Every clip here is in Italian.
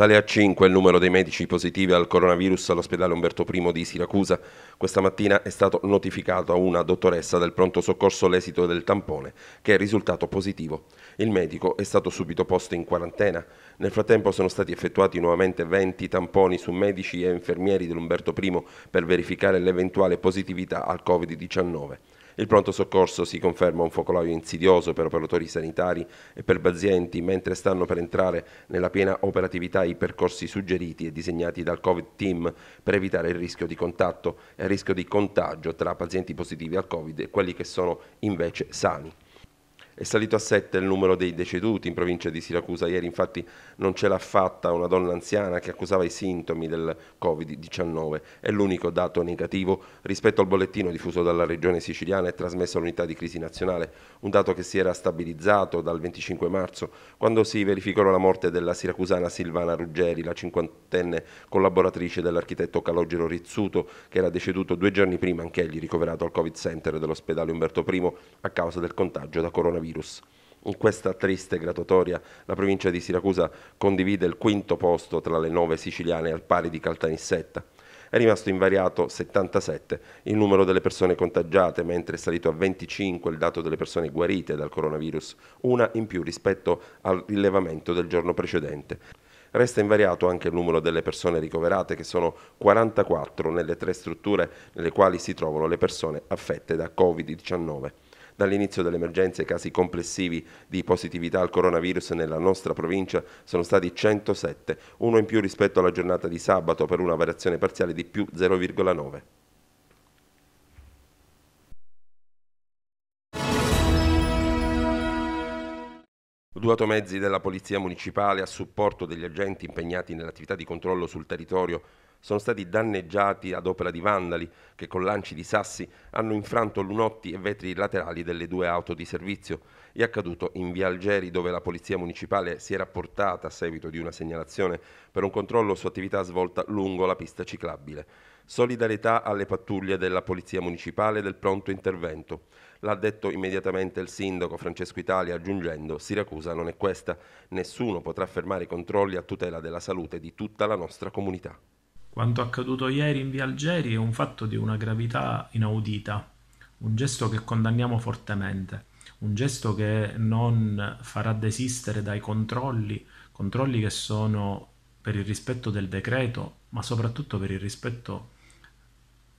Sale a 5 il numero dei medici positivi al coronavirus all'ospedale Umberto I di Siracusa. Questa mattina è stato notificato a una dottoressa del pronto soccorso l'esito del tampone, che è risultato positivo. Il medico è stato subito posto in quarantena. Nel frattempo sono stati effettuati nuovamente 20 tamponi su medici e infermieri dell'Umberto I per verificare l'eventuale positività al Covid-19. Il pronto soccorso si conferma un focolaio insidioso per operatori sanitari e per pazienti mentre stanno per entrare nella piena operatività i percorsi suggeriti e disegnati dal Covid team per evitare il rischio di contatto e il rischio di contagio tra pazienti positivi al Covid e quelli che sono invece sani. È salito a 7 il numero dei deceduti in provincia di Siracusa. Ieri infatti non ce l'ha fatta una donna anziana che accusava i sintomi del Covid-19. È l'unico dato negativo rispetto al bollettino diffuso dalla regione siciliana e trasmesso all'unità di crisi nazionale, un dato che si era stabilizzato dal 25 marzo quando si verificò la morte della siracusana Silvana Ruggeri, la cinquantenne collaboratrice dell'architetto Calogero Rizzuto che era deceduto due giorni prima anch'egli ricoverato al Covid Center dell'ospedale Umberto I a causa del contagio da coronavirus coronavirus. In questa triste graduatoria la provincia di Siracusa condivide il quinto posto tra le nove siciliane al pari di Caltanissetta. È rimasto invariato 77 il numero delle persone contagiate, mentre è salito a 25 il dato delle persone guarite dal coronavirus, una in più rispetto al rilevamento del giorno precedente. Resta invariato anche il numero delle persone ricoverate, che sono 44 nelle tre strutture nelle quali si trovano le persone affette da Covid-19. Dall'inizio dell'emergenza i casi complessivi di positività al coronavirus nella nostra provincia sono stati 107, uno in più rispetto alla giornata di sabato per una variazione parziale di più 0,9. Due automezzi della Polizia Municipale a supporto degli agenti impegnati nell'attività di controllo sul territorio sono stati danneggiati ad opera di vandali che con lanci di sassi hanno infranto lunotti e vetri laterali delle due auto di servizio. È accaduto in via Algeri dove la polizia municipale si era portata a seguito di una segnalazione per un controllo su attività svolta lungo la pista ciclabile. Solidarietà alle pattuglie della polizia municipale del pronto intervento. L'ha detto immediatamente il sindaco Francesco Italia aggiungendo Siracusa non è questa, nessuno potrà fermare i controlli a tutela della salute di tutta la nostra comunità. Quanto accaduto ieri in via Algeri è un fatto di una gravità inaudita, un gesto che condanniamo fortemente, un gesto che non farà desistere dai controlli, controlli che sono per il rispetto del decreto, ma soprattutto per il rispetto,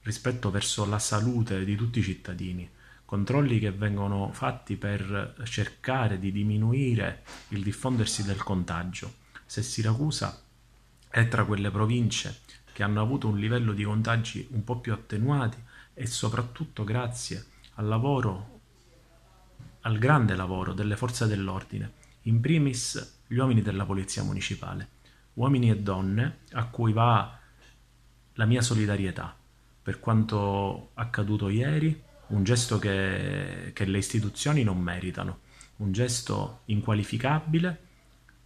rispetto verso la salute di tutti i cittadini controlli che vengono fatti per cercare di diminuire il diffondersi del contagio. Se Siracusa è tra quelle province che hanno avuto un livello di contagi un po' più attenuati e soprattutto grazie al lavoro, al grande lavoro delle forze dell'ordine, in primis gli uomini della Polizia Municipale, uomini e donne a cui va la mia solidarietà per quanto accaduto ieri, un gesto che, che le istituzioni non meritano, un gesto inqualificabile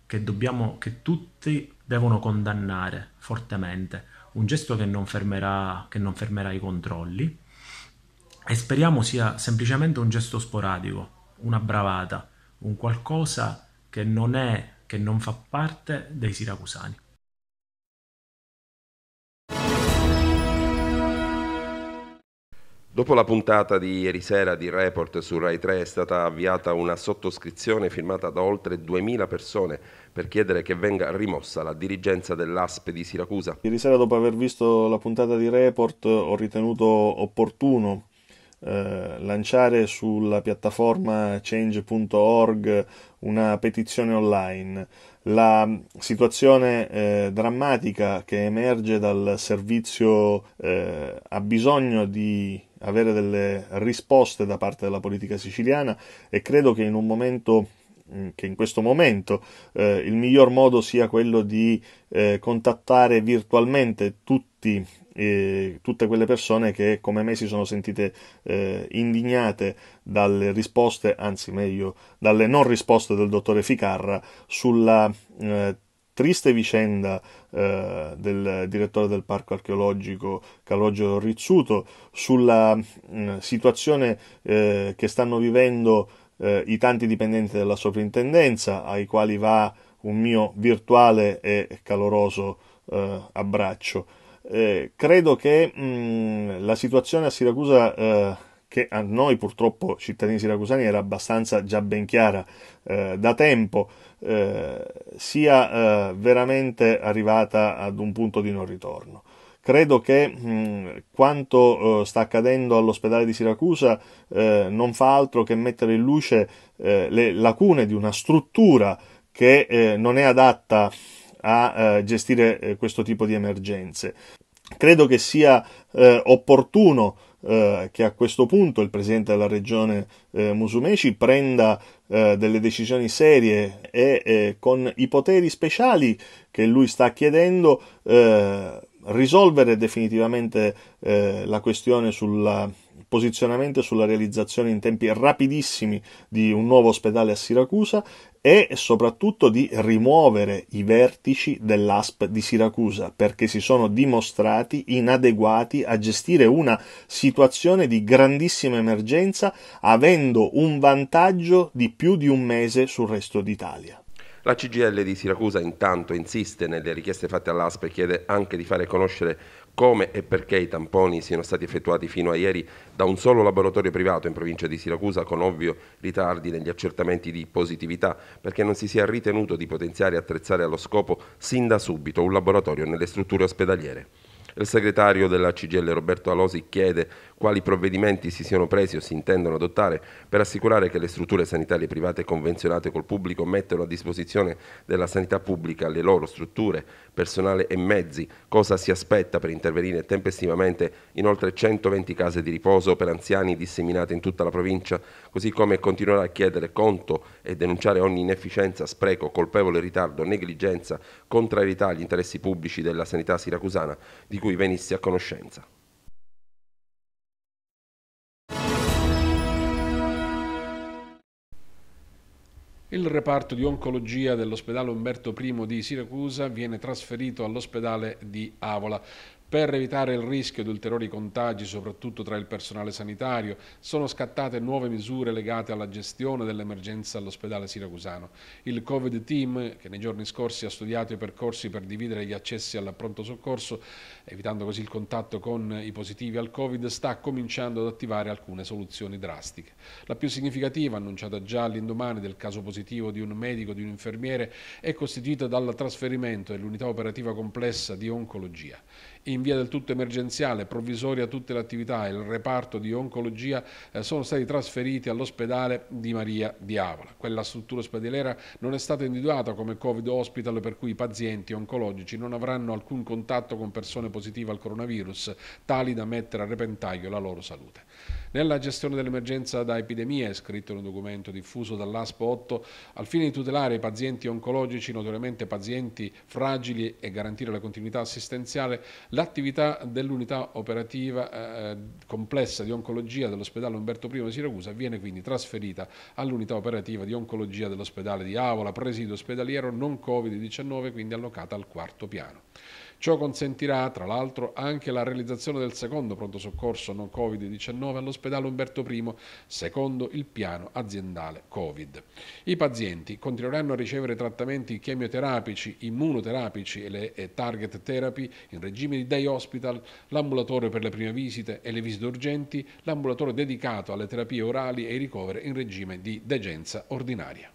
che, dobbiamo, che tutti devono condannare fortemente un gesto che non fermerà, che non fermerà i controlli e speriamo sia semplicemente un gesto sporadico, una bravata, un qualcosa che non è, che non fa parte dei siracusani. Dopo la puntata di ieri sera di Report su Rai 3 è stata avviata una sottoscrizione firmata da oltre 2.000 persone per chiedere che venga rimossa la dirigenza dell'ASP di Siracusa. Ieri sera dopo aver visto la puntata di Report ho ritenuto opportuno eh, lanciare sulla piattaforma change.org una petizione online la situazione eh, drammatica che emerge dal servizio eh, ha bisogno di avere delle risposte da parte della politica siciliana e credo che in un momento mm, che in questo momento eh, il miglior modo sia quello di eh, contattare virtualmente tutti tutte quelle persone che come me si sono sentite eh, indignate dalle risposte, anzi meglio, dalle non risposte del dottore Ficarra sulla eh, triste vicenda eh, del direttore del parco archeologico Calogero Rizzuto, sulla mh, mm, situazione eh, che stanno vivendo eh, i tanti dipendenti della sovrintendenza, ai quali va un mio virtuale e caloroso eh, abbraccio. Eh, credo che mh, mm, la situazione a Siracusa, eh, che a noi purtroppo cittadini siracusani era abbastanza già ben chiara eh, da tempo, eh, sia eh, veramente arrivata ad un punto di non ritorno. Credo che mh, mm, quanto sta accadendo all'ospedale di Siracusa non fa altro che mettere in luce le lacune di una struttura che non è adatta a eh, gestire eh, questo tipo di emergenze. Credo che sia eh, opportuno eh, che a questo punto il presidente della regione eh, Musumeci prenda delle decisioni serie e con i poteri speciali che lui sta chiedendo risolvere definitivamente la questione sulla posizionamento sulla realizzazione in tempi rapidissimi di un nuovo ospedale a Siracusa e soprattutto di rimuovere i vertici dell'ASP di Siracusa perché si sono dimostrati inadeguati a gestire una situazione di grandissima emergenza avendo un vantaggio di più di un mese sul resto d'Italia. La CGL di Siracusa intanto insiste nelle richieste fatte all'ASP e chiede anche di fare conoscere come e perché i tamponi siano stati effettuati fino a ieri da un solo laboratorio privato in provincia di Siracusa con ovvio ritardi negli accertamenti di positività perché non si sia ritenuto di potenziare e attrezzare allo scopo sin da subito un laboratorio nelle strutture ospedaliere. Il segretario della CGL Roberto Alosi chiede quali provvedimenti si siano presi o si intendono adottare per assicurare che le strutture sanitarie private convenzionate col pubblico mettano a disposizione della sanità pubblica le loro strutture, personale e mezzi, cosa si aspetta per intervenire tempestivamente in oltre 120 case di riposo per anziani disseminate in tutta la provincia, così come continuerà a chiedere conto e denunciare ogni inefficienza, spreco, colpevole ritardo, negligenza, contrarietà agli interessi pubblici della sanità siracusana di cui venisse a conoscenza. Il reparto di oncologia dell'ospedale Umberto I di Siracusa viene trasferito all'ospedale di Avola. Per evitare il rischio di ulteriori contagi, soprattutto tra il personale sanitario, sono scattate nuove misure legate alla gestione dell'emergenza all'ospedale siracusano. Il Covid Team, che nei giorni scorsi ha studiato i percorsi per dividere gli accessi al pronto soccorso, evitando così il contatto con i positivi al Covid, sta cominciando ad attivare alcune soluzioni drastiche. La più significativa, annunciata già all'indomani del caso positivo di un medico e di un infermiere, è costituita dal trasferimento dell'unità operativa complessa di oncologia in via del tutto emergenziale, provvisoria tutte le attività e il reparto di oncologia eh, sono stati trasferiti all'ospedale di Maria Diavola. Quella struttura ospedaliera non è stata individuata come Covid hospital per cui i pazienti oncologici non avranno alcun contatto con persone positive al coronavirus, tali da mettere a repentaglio la loro salute. Nella gestione dell'emergenza da epidemia è scritto in un documento diffuso dall'ASPO 8 al fine di tutelare i pazienti oncologici, notoriamente pazienti fragili e garantire la continuità assistenziale, l'attività dell'unità operativa eh, eh complessa di oncologia dell'ospedale Umberto I di Siracusa viene quindi trasferita all'unità operativa di oncologia dell'ospedale di Avola, presidio ospedaliero non Covid-19, quindi allocata al quarto piano. Ciò consentirà, tra l'altro, anche la realizzazione del secondo pronto soccorso non Covid-19 all'ospedale Umberto I, secondo il piano aziendale Covid. I pazienti continueranno a ricevere trattamenti chemioterapici, immunoterapici e le target therapy in regime di day hospital, l'ambulatorio per le prime visite e le visite urgenti, l'ambulatorio dedicato alle terapie orali e i ricoveri in regime di degenza ordinaria.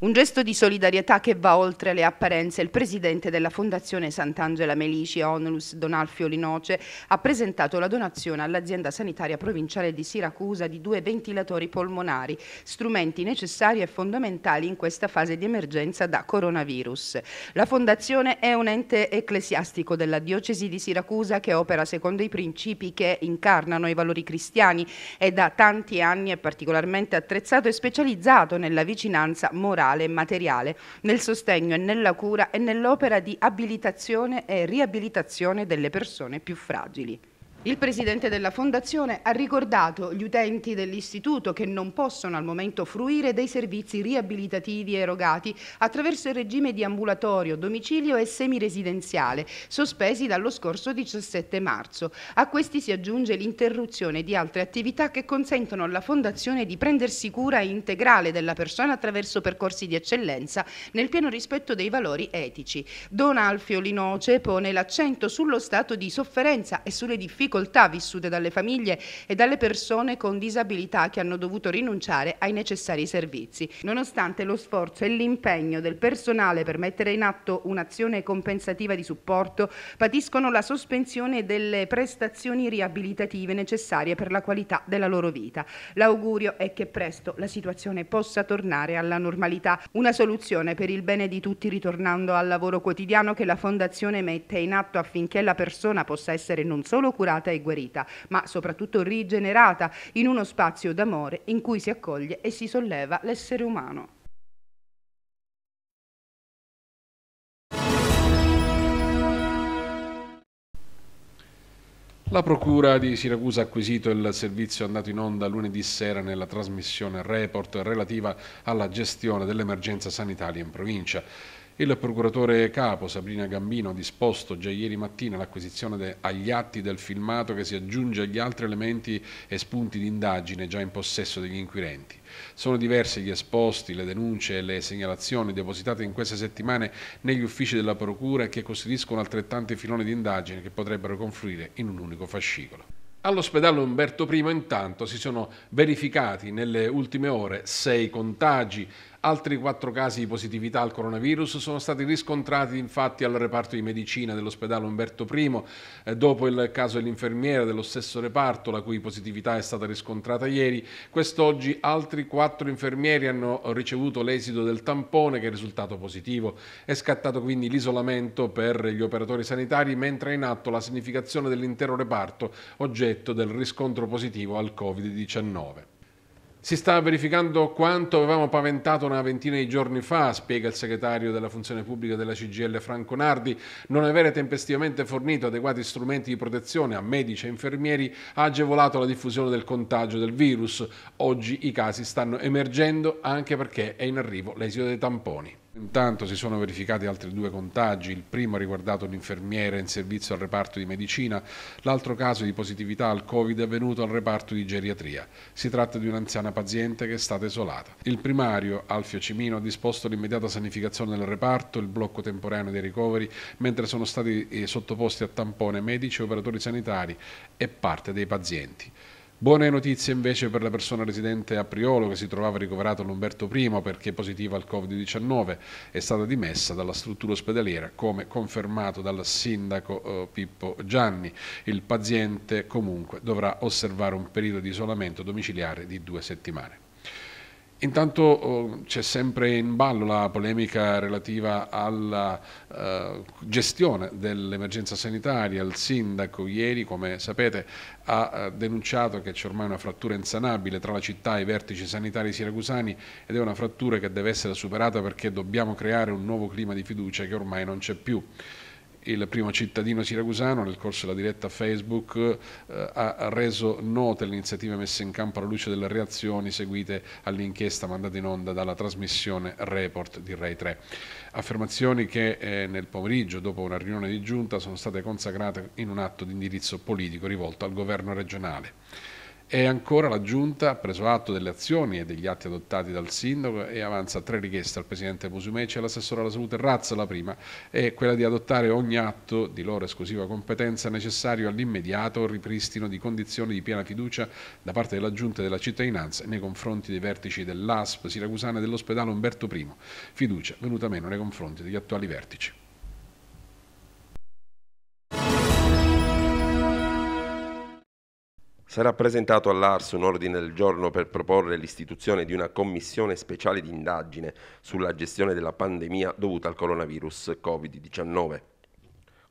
Un gesto di solidarietà che va oltre le apparenze. Il presidente della Fondazione Sant'Angela Melici, Onlus Don Alfio Linoce, ha presentato la donazione all'azienda sanitaria provinciale di Siracusa di due ventilatori polmonari, strumenti necessari e fondamentali in questa fase di emergenza da coronavirus. La Fondazione è un ente ecclesiastico della diocesi di Siracusa che opera secondo i principi che incarnano i valori cristiani e da tanti anni è particolarmente attrezzato e specializzato nella vicinanza morale morale e materiale nel sostegno e nella cura e nell'opera di abilitazione e riabilitazione delle persone più fragili. Il presidente della fondazione ha ricordato gli utenti dell'istituto che non possono al momento fruire dei servizi riabilitativi erogati attraverso il regime di ambulatorio, domicilio e semiresidenziale, sospesi dallo scorso 17 marzo. A questi si aggiunge l'interruzione di altre attività che consentono alla fondazione di prendersi cura integrale della persona attraverso percorsi di eccellenza nel pieno rispetto dei valori etici. Don Alfio Linoce pone l'accento sullo stato di sofferenza e sulle difficoltà difficoltà vissute dalle famiglie e dalle persone con disabilità che hanno dovuto rinunciare ai necessari servizi. Nonostante lo sforzo e l'impegno del personale per mettere in atto un'azione compensativa di supporto, patiscono la sospensione delle prestazioni riabilitative necessarie per la qualità della loro vita. L'augurio è che presto la situazione possa tornare alla normalità, una soluzione per il bene di tutti ritornando al lavoro quotidiano che la Fondazione mette in atto affinché la persona possa essere non solo curata curata e guarita, ma soprattutto rigenerata in uno spazio d'amore in cui si accoglie e si solleva l'essere umano. La Procura di Siracusa ha acquisito il servizio andato in onda lunedì sera nella trasmissione report relativa alla gestione dell'emergenza sanitaria in provincia. Il procuratore capo Sabrina Gambino ha disposto già ieri mattina l'acquisizione agli atti del filmato che si aggiunge agli altri elementi e spunti di indagine già in possesso degli inquirenti. Sono diversi gli esposti, le denunce e le segnalazioni depositate in queste settimane negli uffici della Procura che costituiscono altrettanti filoni di indagine che potrebbero confluire in un unico fascicolo. All'ospedale Umberto I intanto si sono verificati nelle ultime ore sei contagi Altri quattro casi di positività al coronavirus sono stati riscontrati infatti al reparto di medicina dell'ospedale Umberto I, eh, dopo il caso dell'infermiera dello stesso reparto, la cui positività è stata riscontrata ieri. Quest'oggi altri quattro infermieri hanno ricevuto l'esito del tampone che è risultato positivo. È scattato quindi l'isolamento per gli operatori sanitari, mentre è in atto la significazione dell'intero reparto, oggetto del riscontro positivo al Covid-19. Si sta verificando quanto avevamo paventato una ventina di giorni fa, spiega il segretario della funzione pubblica della CGL Franco Nardi. Non avere tempestivamente fornito adeguati strumenti di protezione a medici e infermieri ha agevolato la diffusione del contagio del virus. Oggi i casi stanno emergendo anche perché è in arrivo l'esito dei tamponi. Intanto si sono verificati altri due contagi, il primo ha riguardato un infermiere in servizio al reparto di medicina, l'altro caso di positività al Covid è avvenuto al reparto di geriatria. Si tratta di un'anziana una paziente che è stata isolata. Il primario, Alfio Cimino, ha disposto l'immediata sanificazione del reparto, il blocco temporaneo dei ricoveri, mentre sono stati eh, sottoposti a tampone medici, operatori sanitari e parte dei pazienti. Buone notizie invece per la persona residente a Priolo che si trovava ricoverato all'Umberto I perché positiva al Covid-19, è stata dimessa dalla struttura ospedaliera come confermato dal sindaco eh, Pippo Gianni. Il paziente comunque dovrà osservare un periodo di isolamento domiciliare di due settimane. Intanto oh, c'è sempre in ballo la polemica relativa alla eh, gestione dell'emergenza sanitaria. Il sindaco ieri, come sapete, ha eh, denunciato che c'è ormai una frattura insanabile tra la città e i vertici sanitari siracusani ed è una frattura che deve essere superata perché dobbiamo creare un nuovo clima di fiducia che ormai non c'è più il primo cittadino siracusano nel corso della diretta Facebook eh, ha reso note le iniziative messe in campo alla luce delle reazioni seguite all'inchiesta mandata in onda dalla trasmissione Report di Rai 3. Affermazioni che eh, nel pomeriggio, dopo una riunione di giunta, sono state consacrate in un atto di indirizzo politico rivolto al governo regionale. E ancora la Giunta ha preso atto delle azioni e degli atti adottati dal Sindaco e avanza tre richieste al Presidente Musumeci e all'assessore alla salute Razza la prima è quella di adottare ogni atto di loro esclusiva competenza necessario all'immediato ripristino di condizioni di piena fiducia da parte della Giunta e della cittadinanza nei confronti dei vertici dell'ASP siracusana e dell'ospedale Umberto I, fiducia venuta meno nei confronti degli attuali vertici. Sarà presentato all'Ars un ordine del giorno per proporre l'istituzione di una commissione speciale di indagine sulla gestione della pandemia dovuta al coronavirus Covid-19.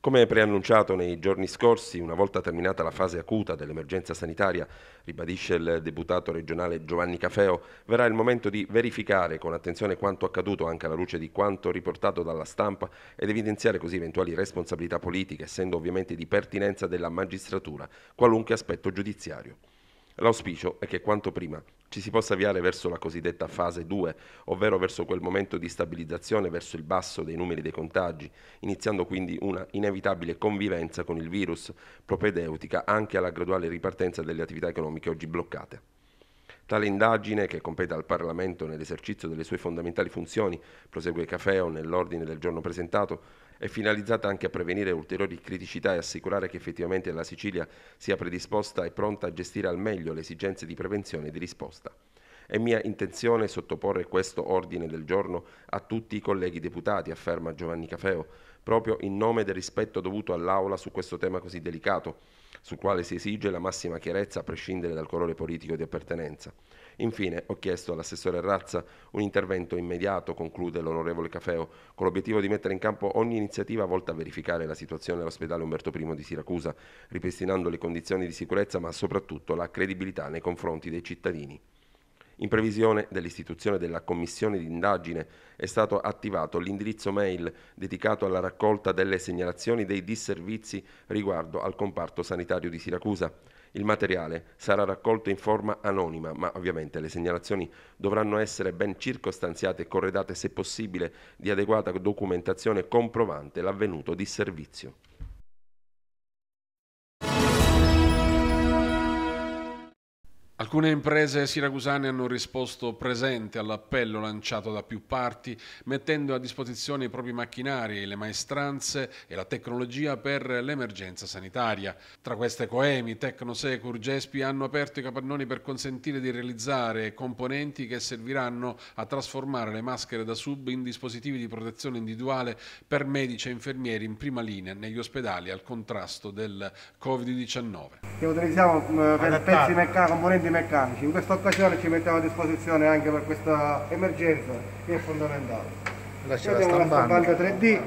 Come preannunciato nei giorni scorsi, una volta terminata la fase acuta dell'emergenza sanitaria, ribadisce il deputato regionale Giovanni Cafeo, verrà il momento di verificare con attenzione quanto accaduto anche alla luce di quanto riportato dalla stampa ed evidenziare così eventuali responsabilità politiche, essendo ovviamente di pertinenza della magistratura qualunque aspetto giudiziario. L'auspicio è che quanto prima ci si possa avviare verso la cosiddetta fase 2, ovvero verso quel momento di stabilizzazione verso il basso dei numeri dei contagi, iniziando quindi una inevitabile convivenza con il virus, propedeutica anche alla graduale ripartenza delle attività economiche oggi bloccate. Tale indagine, che compete al Parlamento nell'esercizio delle sue fondamentali funzioni, prosegue Cafeo nell'ordine del giorno presentato, è finalizzata anche a prevenire ulteriori criticità e assicurare che effettivamente la Sicilia sia predisposta e pronta a gestire al meglio le esigenze di prevenzione e di risposta. È mia intenzione sottoporre questo ordine del giorno a tutti i colleghi deputati, afferma Giovanni Cafeo, proprio in nome del rispetto dovuto all'Aula su questo tema così delicato, sul quale si esige la massima chiarezza a prescindere dal colore politico di appartenenza. Infine ho chiesto all'assessore Razza un intervento immediato, conclude l'onorevole Cafeo, con l'obiettivo di mettere in campo ogni iniziativa volta a verificare la situazione all'ospedale Umberto I di Siracusa, ripristinando le condizioni di sicurezza ma soprattutto la credibilità nei confronti dei cittadini. In previsione dell'istituzione della commissione d'indagine è stato attivato l'indirizzo mail dedicato alla raccolta delle segnalazioni dei disservizi riguardo al comparto sanitario di Siracusa. Il materiale sarà raccolto in forma anonima, ma ovviamente le segnalazioni dovranno essere ben circostanziate e corredate, se possibile, di adeguata documentazione comprovante l'avvenuto disservizio. Alcune imprese siracusane hanno risposto presente all'appello lanciato da più parti, mettendo a disposizione i propri macchinari, le maestranze e la tecnologia per l'emergenza sanitaria. Tra queste Coemi, Tecnosecur, Gespi hanno aperto i capannoni per consentire di realizzare componenti che serviranno a trasformare le maschere da sub in dispositivi di protezione individuale per medici e infermieri in prima linea negli ospedali al contrasto del Covid-19. Che utilizziamo eh, per Adattato. pezzi meccanici, componenti meccanici. In questa occasione ci mettiamo a disposizione anche per questa emergenza che è fondamentale. Lascia abbiamo la stampante 3D,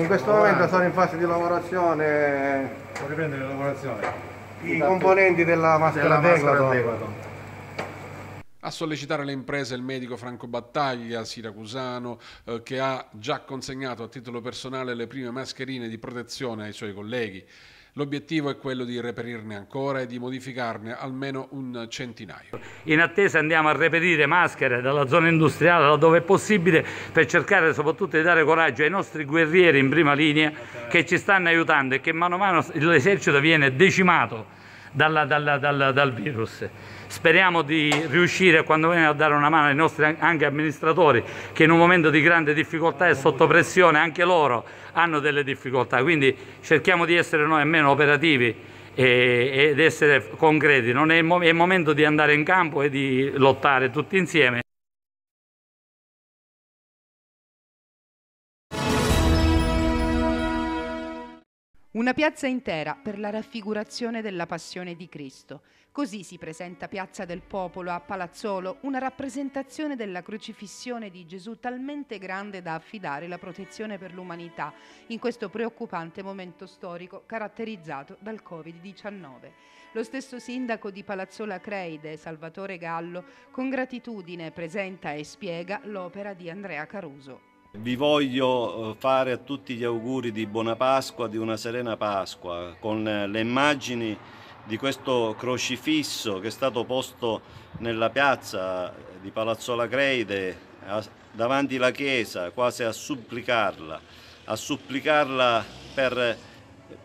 in questo momento sono in fase di lavorazione. lavorazione. I componenti della maschera Declaton. A sollecitare le imprese il medico Franco Battaglia, siracusano, eh, che ha già consegnato a titolo personale le prime mascherine di protezione ai suoi colleghi. L'obiettivo è quello di reperirne ancora e di modificarne almeno un centinaio. In attesa andiamo a reperire maschere dalla zona industriale laddove è possibile per cercare soprattutto di dare coraggio ai nostri guerrieri in prima linea che ci stanno aiutando e che mano a mano l'esercito viene decimato dalla, dalla, dalla, dal virus. Speriamo di riuscire quando viene a dare una mano ai nostri anche amministratori che in un momento di grande difficoltà e sotto pressione anche loro hanno delle difficoltà, quindi cerchiamo di essere noi meno operativi ed essere concreti, non è il momento di andare in campo e di lottare tutti insieme. Una piazza intera per la raffigurazione della passione di Cristo. Così si presenta Piazza del Popolo a Palazzolo, una rappresentazione della crocifissione di Gesù talmente grande da affidare la protezione per l'umanità in questo preoccupante momento storico caratterizzato dal Covid-19. Lo stesso sindaco di Palazzola Creide, Salvatore Gallo, con gratitudine presenta e spiega l'opera di Andrea Caruso. Vi voglio eh, fare a tutti gli auguri di buona Pasqua, di una serena Pasqua, con eh, le immagini di questo crocifisso che è stato posto nella piazza eh, di Palazzola Creide davanti alla chiesa, quasi a supplicarla, a supplicarla per,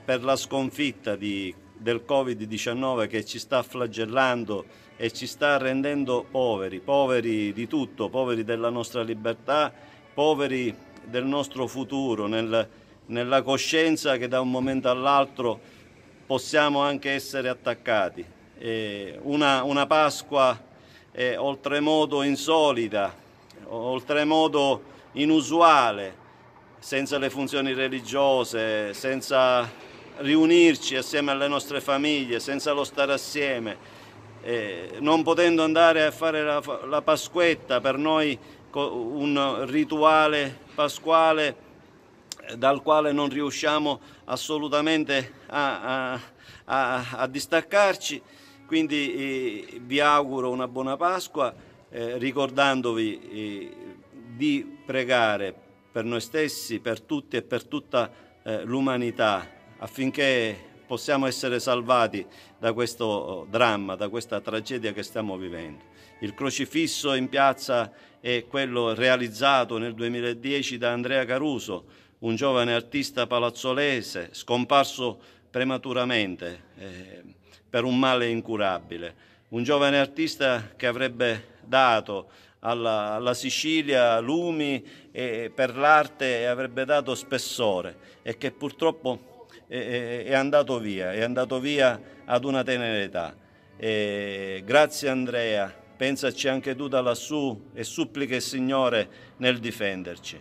per la sconfitta di, del Covid-19 che ci sta flagellando e ci sta rendendo poveri, poveri di tutto, poveri della nostra libertà poveri del nostro futuro, nel, nella coscienza che da un momento all'altro possiamo anche essere attaccati. Eh, una, una, Pasqua eh, oltremodo insolita, oltremodo inusuale, senza le funzioni religiose, senza riunirci assieme alle nostre famiglie, senza lo stare assieme, eh, non potendo andare a fare la, la Pasquetta per noi un rituale pasquale eh, dal quale non riusciamo assolutamente a, a, a, a distaccarci. Quindi eh, vi auguro una buona Pasqua eh, ricordandovi eh, di pregare per noi stessi, per tutti e per tutta eh, l'umanità affinché possiamo essere salvati da questo dramma, da questa tragedia che stiamo vivendo. Il crocifisso in piazza è quello realizzato nel 2010 da Andrea Caruso, un giovane artista palazzolese scomparso prematuramente eh, per un male incurabile. Un giovane artista che avrebbe dato alla, alla Sicilia lumi e, per l'arte e avrebbe dato spessore e che purtroppo eh, eh è andato via, è andato via ad una tenera età. Eh, grazie Andrea Pensaci anche tu da lassù e supplica il Signore nel difenderci.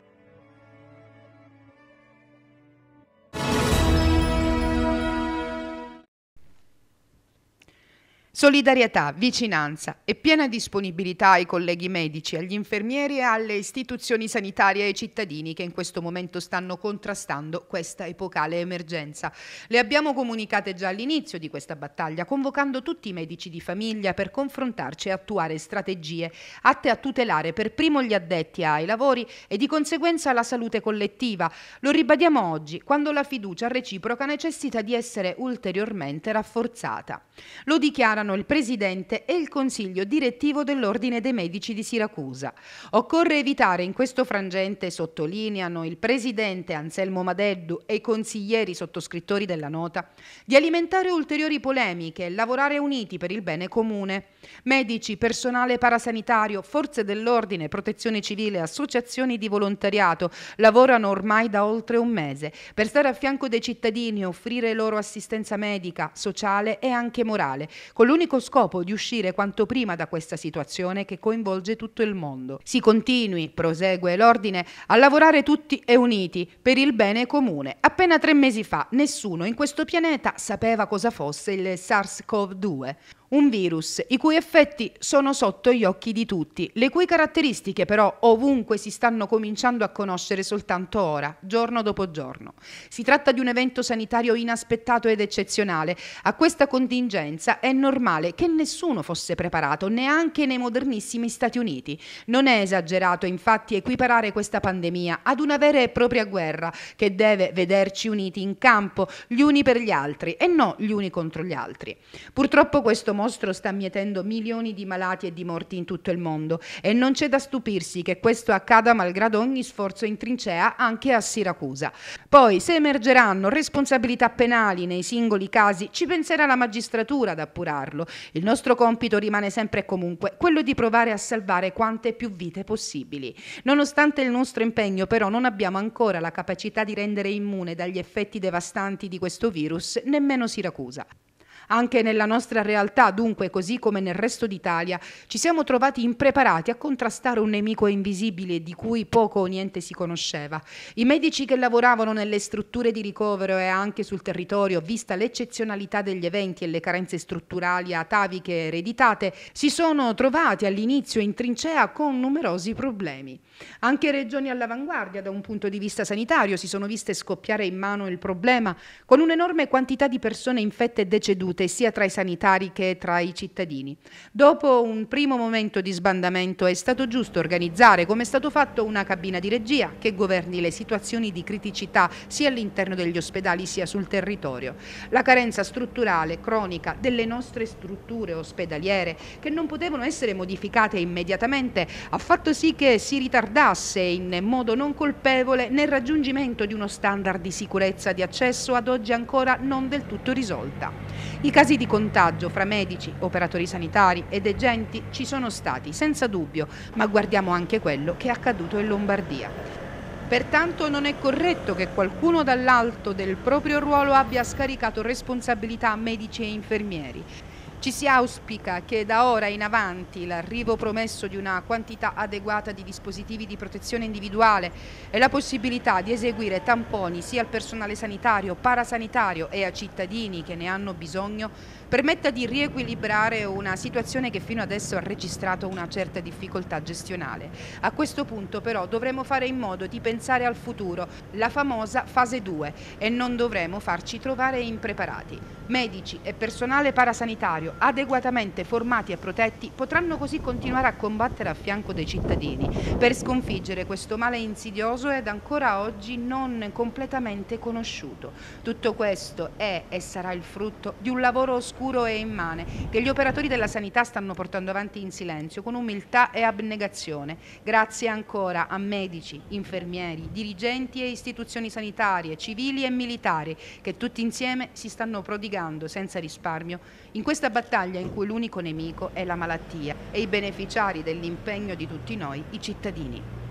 Solidarietà, vicinanza e piena disponibilità ai colleghi medici, agli infermieri e alle istituzioni sanitarie e ai cittadini che in questo momento stanno contrastando questa epocale emergenza. Le abbiamo comunicate già all'inizio di questa battaglia, convocando tutti i medici di famiglia per confrontarci e attuare strategie atte a tutelare per primo gli addetti ai lavori e di conseguenza la salute collettiva. Lo ribadiamo oggi, quando la fiducia reciproca necessita di essere ulteriormente rafforzata. Lo dichiarano saranno il Presidente e il Consiglio direttivo dell'Ordine dei Medici di Siracusa. Occorre evitare in questo frangente, sottolineano il Presidente Anselmo Madeddu e i consiglieri sottoscrittori della nota, di alimentare ulteriori polemiche e lavorare uniti per il bene comune. Medici, personale parasanitario, forze dell'ordine, protezione civile, associazioni di volontariato lavorano ormai da oltre un mese per stare a fianco dei cittadini e offrire loro assistenza medica, sociale e anche morale, con l'unico scopo di uscire quanto prima da questa situazione che coinvolge tutto il mondo. Si continui, prosegue l'ordine, a lavorare tutti e uniti per il bene comune. Appena tre mesi fa nessuno in questo pianeta sapeva cosa fosse il SARS-CoV-2 un virus i cui effetti sono sotto gli occhi di tutti, le cui caratteristiche però ovunque si stanno cominciando a conoscere soltanto ora, giorno dopo giorno. Si tratta di un evento sanitario inaspettato ed eccezionale. A questa contingenza è normale che nessuno fosse preparato, neanche nei modernissimi Stati Uniti. Non è esagerato infatti equiparare questa pandemia ad una vera e propria guerra che deve vederci uniti in campo, gli uni per gli altri e non gli uni contro gli altri. Purtroppo questo modo mostro sta mietendo milioni di malati e di morti in tutto il mondo e non c'è da stupirsi che questo accada malgrado ogni sforzo in trincea anche a Siracusa. Poi, se emergeranno responsabilità penali nei singoli casi, ci penserà la magistratura ad appurarlo. Il nostro compito rimane sempre e comunque quello di provare a salvare quante più vite possibili. Nonostante il nostro impegno, però, non abbiamo ancora la capacità di rendere immune dagli effetti devastanti di questo virus nemmeno Siracusa. Anche nella nostra realtà, dunque, così come nel resto d'Italia, ci siamo trovati impreparati a contrastare un nemico invisibile di cui poco o niente si conosceva. I medici che lavoravano nelle strutture di ricovero e anche sul territorio, vista l'eccezionalità degli eventi e le carenze strutturali ataviche ereditate, si sono trovati all'inizio in trincea con numerosi problemi. Anche regioni all'avanguardia da un punto di vista sanitario si sono viste scoppiare in mano il problema con un'enorme quantità di persone infette e decedute vedute sia tra i sanitari che tra i cittadini. Dopo un primo momento di sbandamento è stato giusto organizzare, come è stato fatto, una cabina di regia che governi le situazioni di criticità sia all'interno degli ospedali sia sul territorio. La carenza strutturale, cronica, delle nostre strutture ospedaliere che non potevano essere modificate immediatamente ha fatto sì che si ritardasse in modo non colpevole nel raggiungimento di uno standard di sicurezza di accesso ad oggi ancora non del tutto risolta. I casi di contagio fra medici, operatori sanitari e agenti ci sono stati, senza dubbio, ma guardiamo anche quello che è accaduto in Lombardia. Pertanto non è corretto che qualcuno dall'alto del proprio ruolo abbia scaricato responsabilità a medici e infermieri. Ci si auspica che da ora in avanti l'arrivo promesso di una quantità adeguata di dispositivi di protezione individuale e la possibilità di eseguire tamponi sia al personale sanitario, parasanitario e a cittadini che ne hanno bisogno permetta di riequilibrare una situazione che fino adesso ha registrato una certa difficoltà gestionale. A questo punto però dovremo fare in modo di pensare al futuro, la famosa fase 2 e non dovremo farci trovare impreparati. Medici e personale parasanitario adeguatamente formati e protetti potranno così continuare a combattere a fianco dei cittadini per sconfiggere questo male insidioso ed ancora oggi non completamente conosciuto. Tutto questo è e sarà il frutto di un lavoro oscuro oscuro e immane che gli operatori della sanità stanno portando avanti in silenzio con umiltà e abnegazione. Grazie ancora a medici, infermieri, dirigenti e istituzioni sanitarie, civili e militari che tutti insieme si stanno prodigando senza risparmio in questa battaglia in cui l'unico nemico è la malattia e i beneficiari dell'impegno di tutti noi, i cittadini.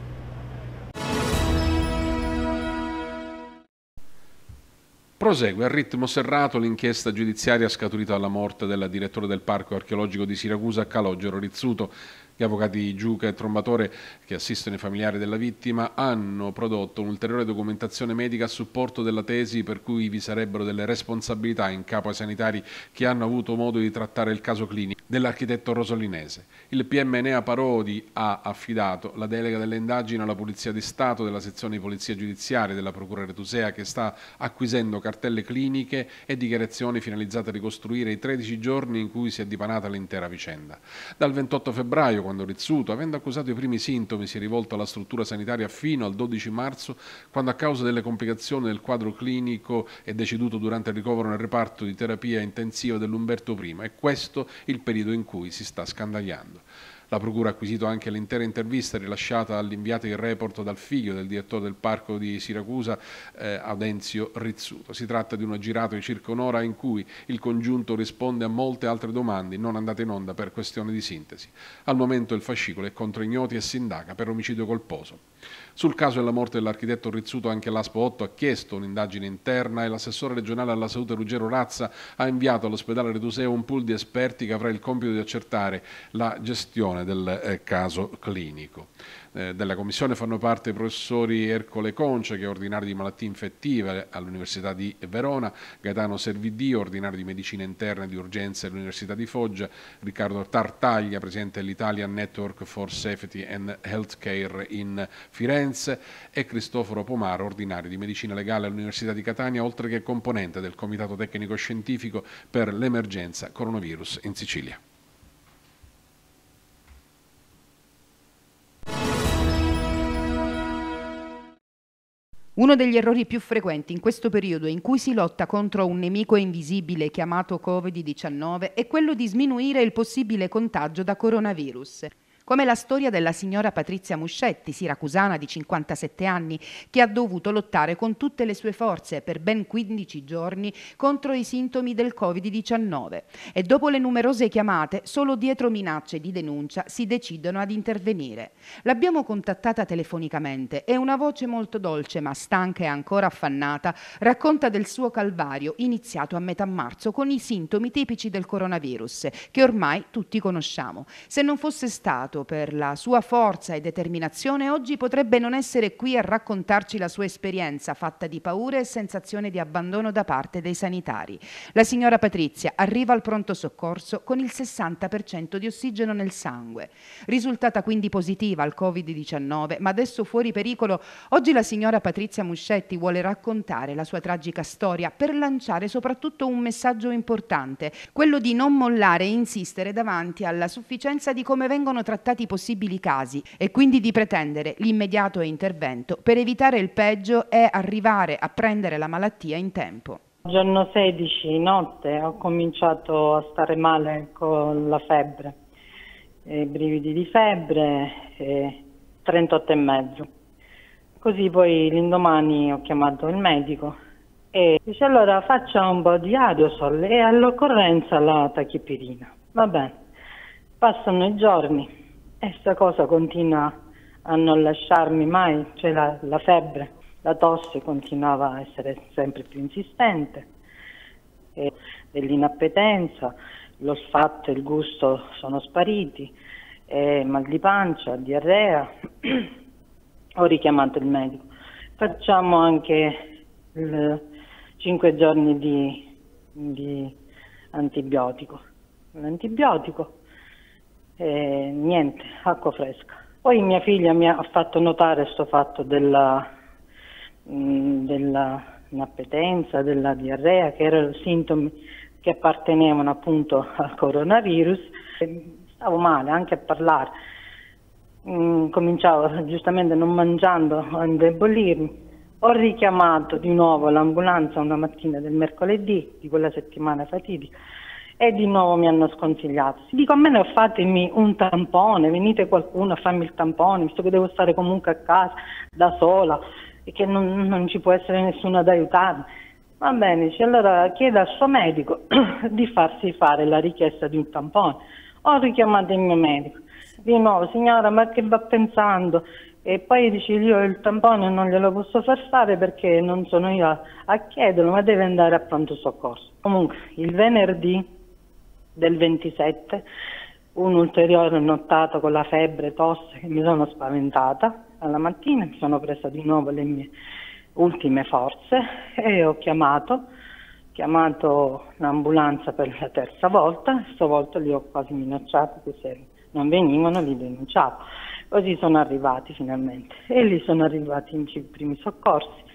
Prosegue a ritmo serrato l'inchiesta giudiziaria scaturita dalla morte della direttore del Parco archeologico di Siracusa, Calogero Rizzuto. Gli avvocati Giuca e Trombatore, che assistono i familiari della vittima, hanno prodotto un'ulteriore documentazione medica a supporto della tesi per cui vi sarebbero delle responsabilità in capo ai sanitari che hanno avuto modo di trattare il caso clinico dell'architetto rosolinese. Il PM Enea Parodi ha affidato la delega delle indagini alla Polizia di Stato della sezione di Polizia Giudiziaria della Procura Retusea che sta acquisendo cartelle cliniche e dichiarazioni finalizzate a ricostruire i 13 giorni in cui si è dipanata l'intera vicenda. Dal 28 febbraio febbraio, quando Rizzuto, avendo accusato i primi sintomi, si è rivolto alla struttura sanitaria fino al 12 marzo, quando a causa delle complicazioni del quadro clinico è deceduto durante il ricovero nel reparto di terapia intensiva dell'Umberto I. E questo il periodo in cui si sta scandagliando. La Procura ha acquisito anche l'intera intervista rilasciata all'inviato in report dal figlio del direttore del parco di Siracusa, eh, Audenzio Rizzuto. Si tratta di una girata di circa un'ora in cui il congiunto risponde a molte altre domande non andate in onda per questione di sintesi. Al momento il fascicolo è contro ignoti e si indaga per omicidio colposo. Sul caso della morte dell'architetto Rizzuto anche l'Aspo 8 ha chiesto un'indagine interna e l'assessore regionale alla salute Ruggero Razza ha inviato all'ospedale Reduseo un pool di esperti che avrà il compito di accertare la gestione valutazione del eh, caso clinico. Eh, della commissione fanno parte i professori Ercole Conce, che è ordinario di malattie infettive all'Università di Verona, Gaetano Servidio, ordinario di medicina interna e di urgenza all'Università di Foggia, Riccardo Tartaglia, presidente dell'Italian Network for Safety and Healthcare in Firenze e Cristoforo Pomaro, ordinario di medicina legale all'Università di Catania, oltre che componente del Comitato Tecnico Scientifico per l'emergenza coronavirus in Sicilia. Uno degli errori più frequenti in questo periodo in cui si lotta contro un nemico invisibile chiamato Covid-19 è quello di sminuire il possibile contagio da coronavirus come la storia della signora Patrizia Muscetti, siracusana di 57 anni, che ha dovuto lottare con tutte le sue forze per ben 15 giorni contro i sintomi del Covid-19 e dopo le numerose chiamate, solo dietro minacce di denuncia, si decidono ad intervenire. L'abbiamo contattata telefonicamente e una voce molto dolce ma stanca e ancora affannata racconta del suo calvario iniziato a metà marzo con i sintomi tipici del coronavirus che ormai tutti conosciamo. Se non fosse stato nominato per la sua forza e determinazione, oggi potrebbe non essere qui a raccontarci la sua esperienza fatta di paure e sensazione di abbandono da parte dei sanitari. La signora Patrizia arriva al pronto soccorso con il 60% di ossigeno nel sangue. Risultata quindi positiva al Covid-19, ma adesso fuori pericolo, oggi la signora Patrizia Muscetti vuole raccontare la sua tragica storia per lanciare soprattutto un messaggio importante, quello di non mollare e insistere davanti alla sufficienza di come vengono trattati identificati possibili casi e quindi di pretendere l'immediato intervento per evitare il peggio e arrivare a prendere la malattia in tempo. Il giorno 16, notte, ho cominciato a stare male con la febbre, e brividi di febbre, e 38,5. Così poi l'indomani ho chiamato il medico e dice allora faccia un po' di aerosol e all'occorrenza la tachipirina. Va bene, passano i giorni, e sta cosa continua a non lasciarmi mai, cioè la, la febbre, la tosse continuava a essere sempre più insistente, e dell'inappetenza, sfatto e il gusto sono spariti, mal di pancia, diarrea, ho richiamato il medico. Facciamo anche il, 5 giorni di, di antibiotico. L'antibiotico eh, niente, acqua fresca. Poi mia figlia mi ha fatto notare questo fatto della, mh, mm, della inappetenza, della diarrea, che erano sintomi che appartenevano appunto al coronavirus. Stavo male anche a parlare, mh, mm, cominciavo giustamente non mangiando a indebolirmi. Ho richiamato di nuovo l'ambulanza una mattina del mercoledì di quella settimana fatidica e di nuovo mi hanno sconsigliato. Dico a me ne fatemi un tampone, venite qualcuno a farmi il tampone, visto che devo stare comunque a casa da sola e che non, non ci può essere nessuno ad aiutarmi. Va bene, dice, allora chiede al suo medico di farsi fare la richiesta di un tampone. Ho richiamato il mio medico. Di nuovo, signora, ma che va pensando? E poi dice, io il tampone non glielo posso far fare perché non sono io a chiederlo, ma deve andare a pronto soccorso. Comunque, il venerdì del 27, un'ulteriore nottata con la febbre, tosse, che mi sono spaventata alla mattina, mi sono presa di nuovo le mie ultime forze e ho chiamato, chiamato l'ambulanza per la terza volta, stavolta li ho quasi minacciati che se non venivano li denunciavo. Così sono arrivati finalmente e lì sono arrivati i primi soccorsi.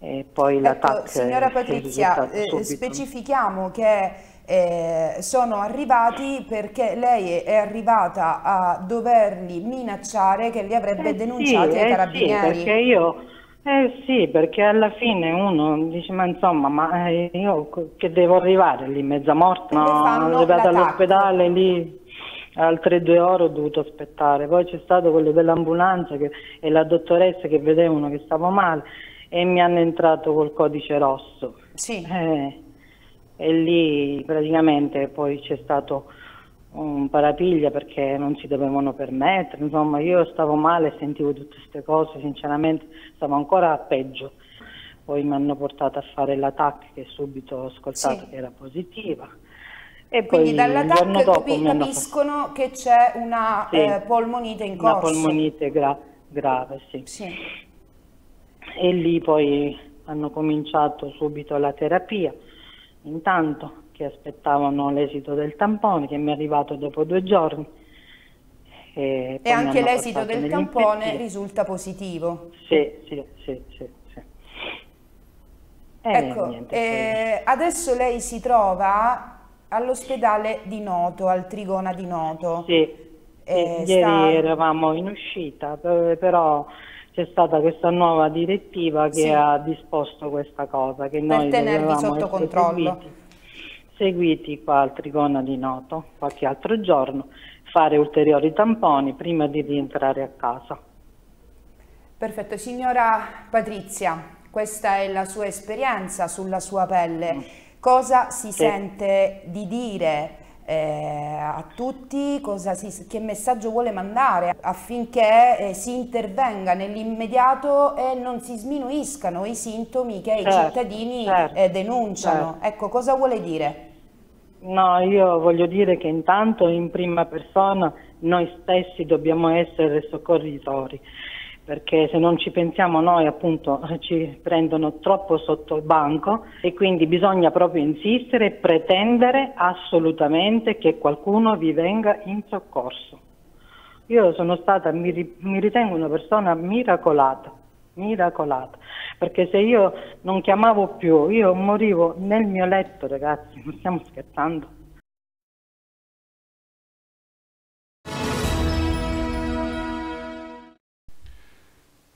E poi ecco, l'attacco. Signora Patrizia, eh, specifichiamo che eh, sono arrivati perché lei è arrivata a doverli minacciare che li avrebbe eh denunciati sì, ai eh Sì, perché io, eh sì, perché alla fine uno dice, ma insomma, ma eh, io che devo arrivare lì mezza morta? No, sono arrivata all'ospedale lì altre due ore ho dovuto aspettare, poi c'è stato quello dell'ambulanza e la dottoressa che vedevano che stavo male e mi hanno entrato col codice rosso. Sì. Eh, e lì praticamente poi c'è stato un parapiglia perché non si dovevano permettere, insomma io stavo male, sentivo tutte queste cose, sinceramente stavo ancora peggio. Poi mi hanno portato a fare la TAC che subito ho ascoltato sì. che era positiva. E Quindi dalla TAC capi capiscono che c'è una sì, eh, polmonite in corso. Una polmonite gra grave, sì. sì. E lì poi hanno cominciato subito la terapia intanto che aspettavano l'esito del tampone che mi è arrivato dopo due giorni. E, e anche l'esito del tampone impettivi. risulta positivo. Sì, sì, sì, sì. sì. Eh, ecco, niente, eh, adesso lei si trova all'ospedale di Noto, al Trigona di Noto. Sì, eh, ieri sta... eravamo in uscita, eh, però c'è stata questa nuova direttiva che sì. ha disposto questa cosa. Che per noi tenervi sotto controllo. Seguiti, seguiti qua al Trigona di Noto qualche altro giorno, fare ulteriori tamponi prima di rientrare a casa. Perfetto, signora Patrizia, questa è la sua esperienza sulla sua pelle. Mm. Cosa si sì. sente di dire eh, a tutti si, che messaggio vuole mandare affinché eh, si intervenga nell'immediato e non si sminuiscano i sintomi che certo, i cittadini eh, certo, eh, denunciano. Certo. Ecco, cosa vuole dire? No, io voglio dire che intanto in prima persona noi stessi dobbiamo essere soccorritori perché se non ci pensiamo noi appunto ci prendono troppo sotto il banco e quindi bisogna proprio insistere e pretendere assolutamente che qualcuno vi venga in soccorso. Io sono stata, mi, mi ritengo una persona miracolata, miracolata, perché se io non chiamavo più, io morivo nel mio letto ragazzi, non stiamo scherzando.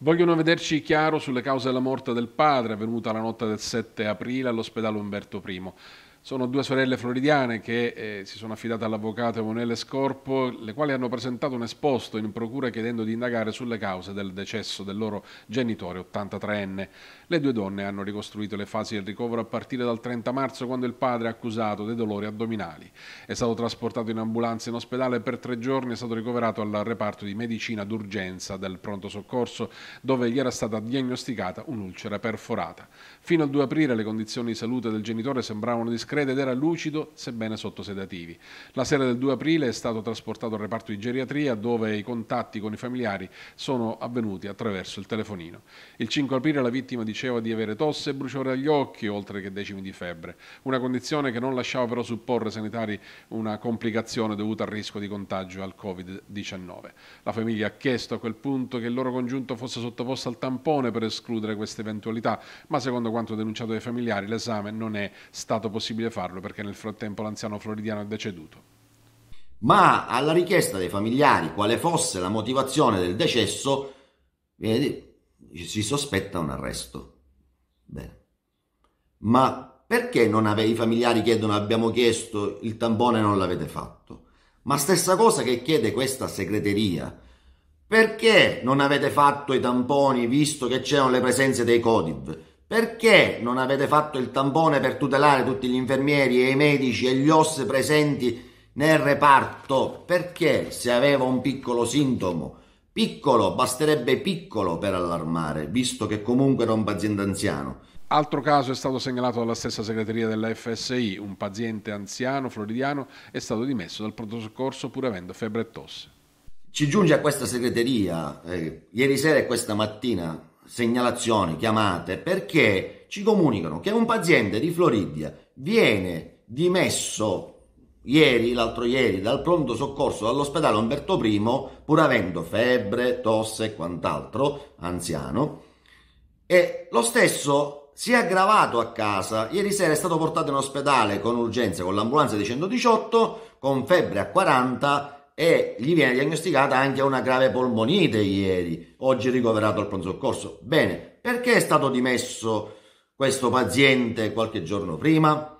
Vogliono vederci chiaro sulle cause della morte del padre avvenuta la notte del 7 aprile all'ospedale Umberto I. Sono due sorelle floridiane che eh, si sono affidate all'avvocato Emanuele Scorpo, le quali hanno presentato un esposto in procura chiedendo di indagare sulle cause del decesso del loro genitore 83enne. Le due donne hanno ricostruito le fasi del ricovero a partire dal 30 marzo quando il padre è accusato dei dolori addominali. È stato trasportato in ambulanza in ospedale per tre giorni e è stato ricoverato al reparto di medicina d'urgenza del pronto soccorso dove gli era stata diagnosticata un'ulcera perforata. Fino al 2 aprile le condizioni di salute del genitore sembravano discrete crede ed era lucido, sebbene sotto sedativi. La sera del 2 aprile è stato trasportato al reparto di geriatria, dove i contatti con i familiari sono avvenuti attraverso il telefonino. Il 5 aprile la vittima diceva di avere tosse e bruciore agli occhi, oltre che decimi di febbre. Una condizione che non lasciava però supporre sanitari una complicazione dovuta al rischio di contagio al Covid-19. La famiglia ha chiesto a quel punto che il loro congiunto fosse sottoposto al tampone per escludere questa eventualità, ma secondo quanto denunciato dai familiari l'esame non è stato possibile possibile farlo perché nel frattempo l'anziano floridiano è deceduto. Ma alla richiesta dei familiari quale fosse la motivazione del decesso, si sospetta un arresto. Bene. Ma perché non ave- i familiari chiedono abbiamo chiesto il tampone e non l'avete fatto? Ma stessa cosa che chiede questa segreteria. Perché non avete fatto i tamponi visto che c'erano le presenze dei Codiv? Perché non avete fatto il tampone per tutelare tutti gli infermieri e i medici e gli OS presenti nel reparto? Perché se aveva un piccolo sintomo, piccolo, basterebbe piccolo per allarmare, visto che comunque era un paziente anziano. Altro caso è stato segnalato dalla stessa segreteria della FSI, un paziente anziano floridiano è stato dimesso dal pronto soccorso pur avendo febbre e tosse. Ci giunge a questa segreteria, eh, ieri sera e questa mattina, segnalazioni, chiamate, perché ci comunicano che un paziente di Floridia viene dimesso ieri, l'altro ieri, dal pronto soccorso all'ospedale Umberto I, pur avendo febbre, tosse e quant'altro, anziano, e lo stesso si è aggravato a casa. Ieri sera è stato portato in ospedale con urgenza con l'ambulanza di 118, con febbre a 40 e gli viene diagnosticata anche una grave polmonite ieri, oggi ricoverato al pronto soccorso. Bene, perché è stato dimesso questo paziente qualche giorno prima?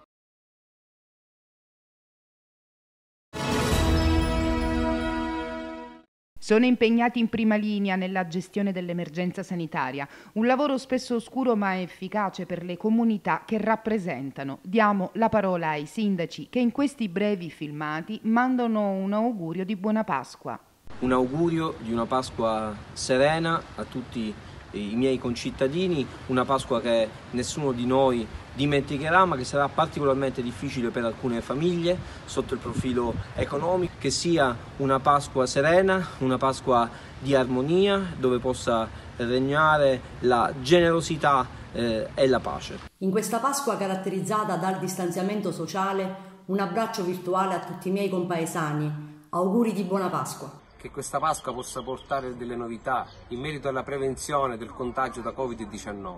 Sono impegnati in prima linea nella gestione dell'emergenza sanitaria, un lavoro spesso oscuro ma efficace per le comunità che rappresentano. Diamo la parola ai sindaci che in questi brevi filmati mandano un augurio di buona Pasqua. Un augurio di una Pasqua serena a tutti i miei concittadini, una Pasqua che nessuno di noi dimenticherà ma che sarà particolarmente difficile per alcune famiglie sotto il profilo economico, che sia una Pasqua serena, una Pasqua di armonia dove possa regnare la generosità eh, e la pace. In questa Pasqua caratterizzata dal distanziamento sociale, un abbraccio virtuale a tutti i miei compaesani, auguri di buona Pasqua che questa Pasqua possa portare delle novità in merito alla prevenzione del contagio da Covid-19.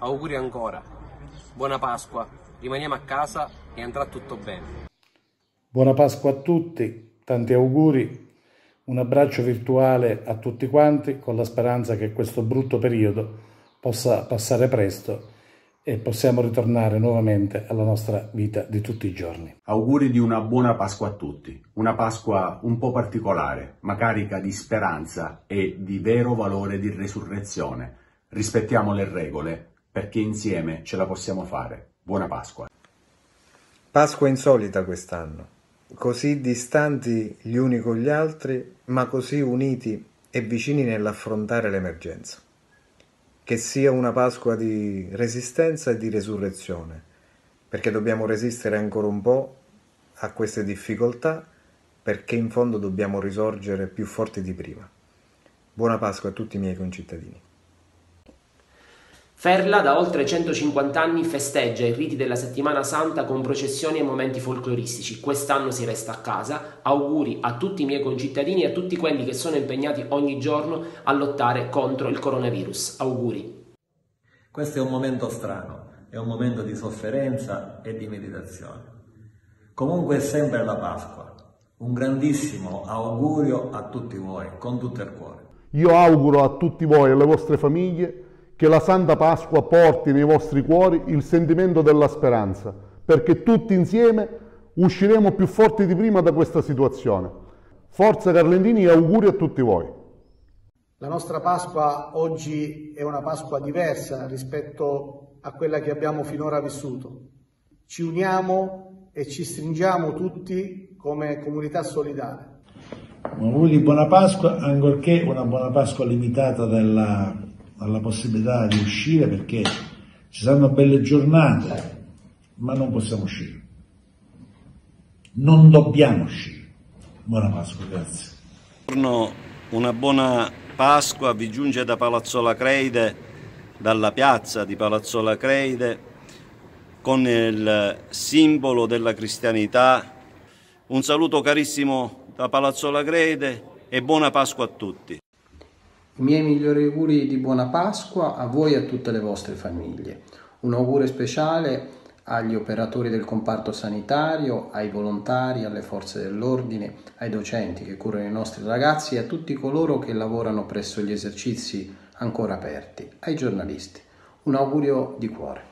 Auguri ancora Buona Pasqua, rimaniamo a casa e andrà tutto bene. Buona Pasqua a tutti, tanti auguri, un abbraccio virtuale a tutti quanti con la speranza che questo brutto periodo possa passare presto e possiamo ritornare nuovamente alla nostra vita di tutti i giorni. Auguri di una buona Pasqua a tutti, una Pasqua un po' particolare, ma carica di speranza e di vero valore di resurrezione. Rispettiamo le regole perché insieme ce la possiamo fare. Buona Pasqua. Pasqua insolita quest'anno, così distanti gli uni con gli altri, ma così uniti e vicini nell'affrontare l'emergenza. Che sia una Pasqua di resistenza e di resurrezione, perché dobbiamo resistere ancora un po' a queste difficoltà, perché in fondo dobbiamo risorgere più forti di prima. Buona Pasqua a tutti i miei concittadini. Ferla da oltre 150 anni festeggia i riti della settimana santa con processioni e momenti folcloristici. Quest'anno si resta a casa. Auguri a tutti i miei concittadini e a tutti quelli che sono impegnati ogni giorno a lottare contro il coronavirus. Auguri. Questo è un momento strano, è un momento di sofferenza e di meditazione. Comunque è sempre la Pasqua. Un grandissimo augurio a tutti voi, con tutto il cuore. Io auguro a tutti voi e alle vostre famiglie che la Santa Pasqua porti nei vostri cuori il sentimento della speranza, perché tutti insieme usciremo più forti di prima da questa situazione. Forza Carlentini e auguri a tutti voi. La nostra Pasqua oggi è una Pasqua diversa rispetto a quella che abbiamo finora vissuto. Ci uniamo e ci stringiamo tutti come comunità solidale. Un auguri di buona Pasqua, ancorché una buona Pasqua limitata dalla alla possibilità di uscire perché ci saranno belle giornate, ma non possiamo uscire. Non dobbiamo uscire. Buona Pasqua, grazie. Buongiorno, Una buona Pasqua vi giunge da Palazzola Creide, dalla piazza di Palazzola Creide, con il simbolo della cristianità. Un saluto carissimo da Palazzola Creide e buona Pasqua a tutti. I miei migliori auguri di buona Pasqua a voi e a tutte le vostre famiglie. Un augurio speciale agli operatori del comparto sanitario, ai volontari, alle forze dell'ordine, ai docenti che curano i nostri ragazzi e a tutti coloro che lavorano presso gli esercizi ancora aperti, ai giornalisti. Un augurio di cuore.